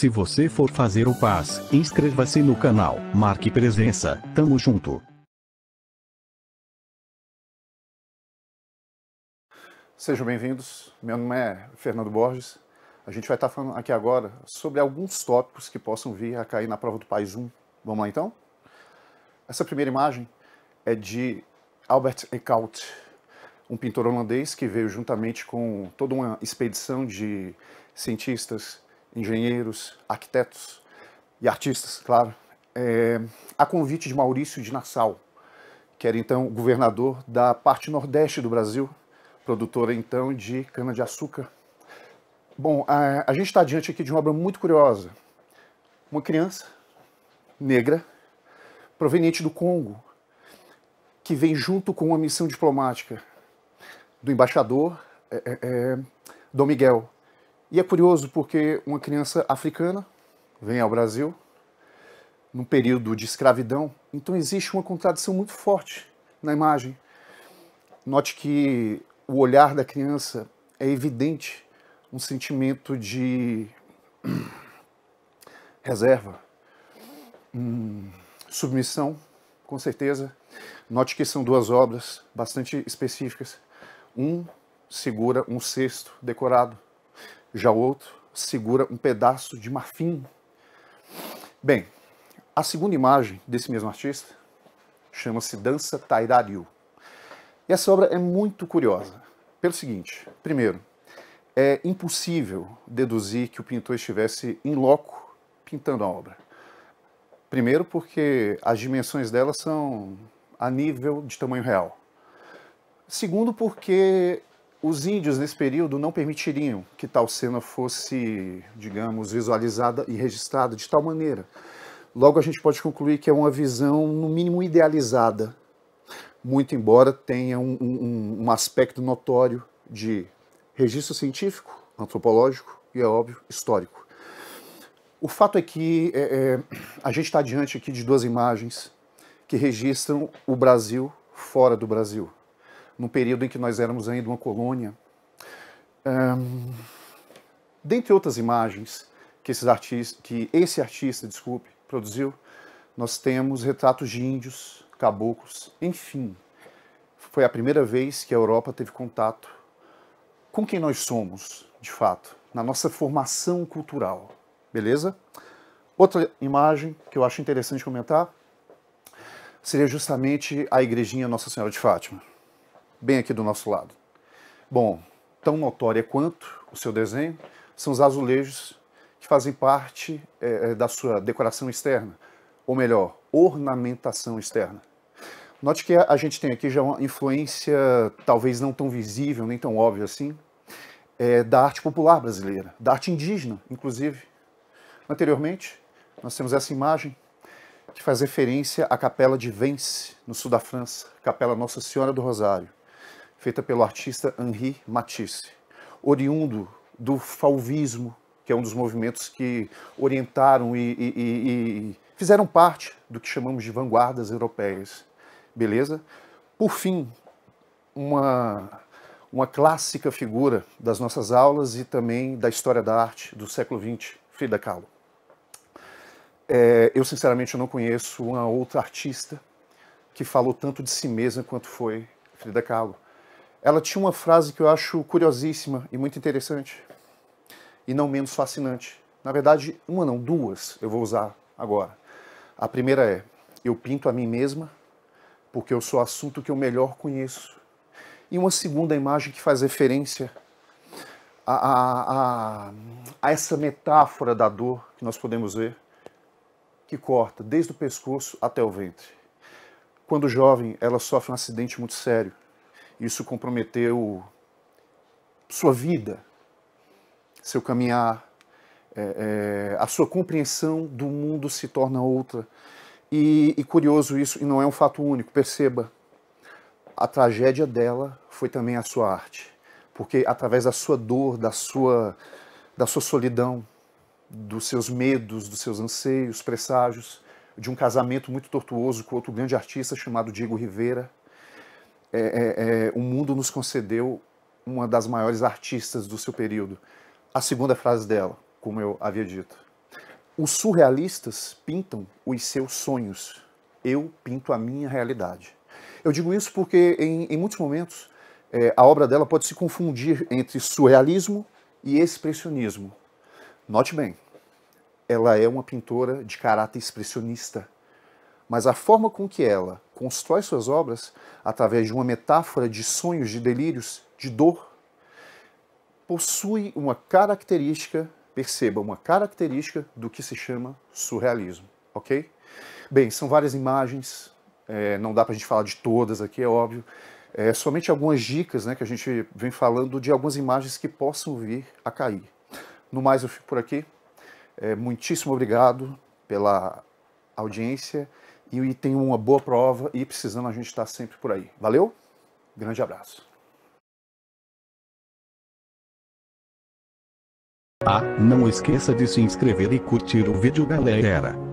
Se você for fazer o Paz, inscreva-se no canal, marque presença, tamo junto. Sejam bem-vindos, meu nome é Fernando Borges. A gente vai estar tá falando aqui agora sobre alguns tópicos que possam vir a cair na prova do Paz 1. Vamos lá então? Essa primeira imagem é de Albert Eckhout, um pintor holandês que veio juntamente com toda uma expedição de cientistas engenheiros, arquitetos e artistas, claro, é, a convite de Maurício de Nassau, que era então governador da parte nordeste do Brasil, produtora então de cana-de-açúcar. Bom, a, a gente está diante aqui de uma obra muito curiosa. Uma criança negra, proveniente do Congo, que vem junto com uma missão diplomática do embaixador é, é, é Dom Miguel, e é curioso porque uma criança africana vem ao Brasil num período de escravidão, então existe uma contradição muito forte na imagem. Note que o olhar da criança é evidente um sentimento de reserva, hum, submissão, com certeza. Note que são duas obras bastante específicas. Um segura um cesto decorado já o outro segura um pedaço de marfim. Bem, a segunda imagem desse mesmo artista chama-se Dança Tairaryu. E essa obra é muito curiosa. Pelo seguinte: primeiro, é impossível deduzir que o pintor estivesse em loco pintando a obra. Primeiro, porque as dimensões dela são a nível de tamanho real. Segundo, porque os índios, nesse período, não permitiriam que tal cena fosse, digamos, visualizada e registrada de tal maneira. Logo, a gente pode concluir que é uma visão, no mínimo, idealizada, muito embora tenha um, um, um aspecto notório de registro científico, antropológico e, é óbvio, histórico. O fato é que é, é, a gente está diante aqui de duas imagens que registram o Brasil fora do Brasil no período em que nós éramos ainda uma colônia. Um, dentre outras imagens que, esses artistas, que esse artista, desculpe, produziu, nós temos retratos de índios, caboclos, enfim. Foi a primeira vez que a Europa teve contato com quem nós somos, de fato, na nossa formação cultural, beleza? Outra imagem que eu acho interessante comentar seria justamente a igrejinha Nossa Senhora de Fátima bem aqui do nosso lado. Bom, tão notória quanto o seu desenho são os azulejos que fazem parte é, da sua decoração externa, ou melhor, ornamentação externa. Note que a gente tem aqui já uma influência talvez não tão visível, nem tão óbvia assim, é, da arte popular brasileira, da arte indígena, inclusive. Anteriormente, nós temos essa imagem que faz referência à capela de Vence, no sul da França, capela Nossa Senhora do Rosário feita pelo artista Henri Matisse, oriundo do fauvismo, que é um dos movimentos que orientaram e, e, e, fizeram parte do que chamamos de vanguardas europeias. Beleza? Por fim, uma, uma clássica figura das nossas aulas e também da história da arte do século XX, Frida Kahlo. É, eu, sinceramente, não conheço uma outra artista que falou tanto de si mesma quanto foi Frida Kahlo ela tinha uma frase que eu acho curiosíssima e muito interessante, e não menos fascinante. Na verdade, uma não, duas eu vou usar agora. A primeira é: eu pinto a mim mesma porque eu sou o assunto que eu melhor conheço. E uma segunda imagem que faz referência a, a, a, a essa metáfora da dor que nós podemos ver, que corta desde o pescoço até o ventre. Quando jovem, ela sofre um acidente muito sério isso comprometeu sua vida, seu caminhar, é, é, a sua compreensão do mundo se torna outra. E, e curioso isso, e não é um fato único, perceba, a tragédia dela foi também a sua arte, porque através da sua dor, da sua, da sua solidão, dos seus medos, dos seus anseios, presságios, de um casamento muito tortuoso com outro grande artista chamado Diego Rivera, é, é, é, o mundo nos concedeu uma das maiores artistas do seu período. A segunda frase dela, como eu havia dito. Os surrealistas pintam os seus sonhos. Eu pinto a minha realidade. Eu digo isso porque, em, em muitos momentos, é, a obra dela pode se confundir entre surrealismo e expressionismo. Note bem, ela é uma pintora de caráter expressionista mas a forma com que ela constrói suas obras, através de uma metáfora de sonhos, de delírios, de dor, possui uma característica, perceba, uma característica do que se chama surrealismo, ok? Bem, são várias imagens, é, não dá para a gente falar de todas aqui, é óbvio. É, somente algumas dicas né, que a gente vem falando de algumas imagens que possam vir a cair. No mais, eu fico por aqui. É, muitíssimo obrigado pela audiência e tem uma boa prova e precisando a gente está sempre por aí. Valeu? Grande abraço. Ah, não esqueça de se inscrever e curtir o vídeo, galera.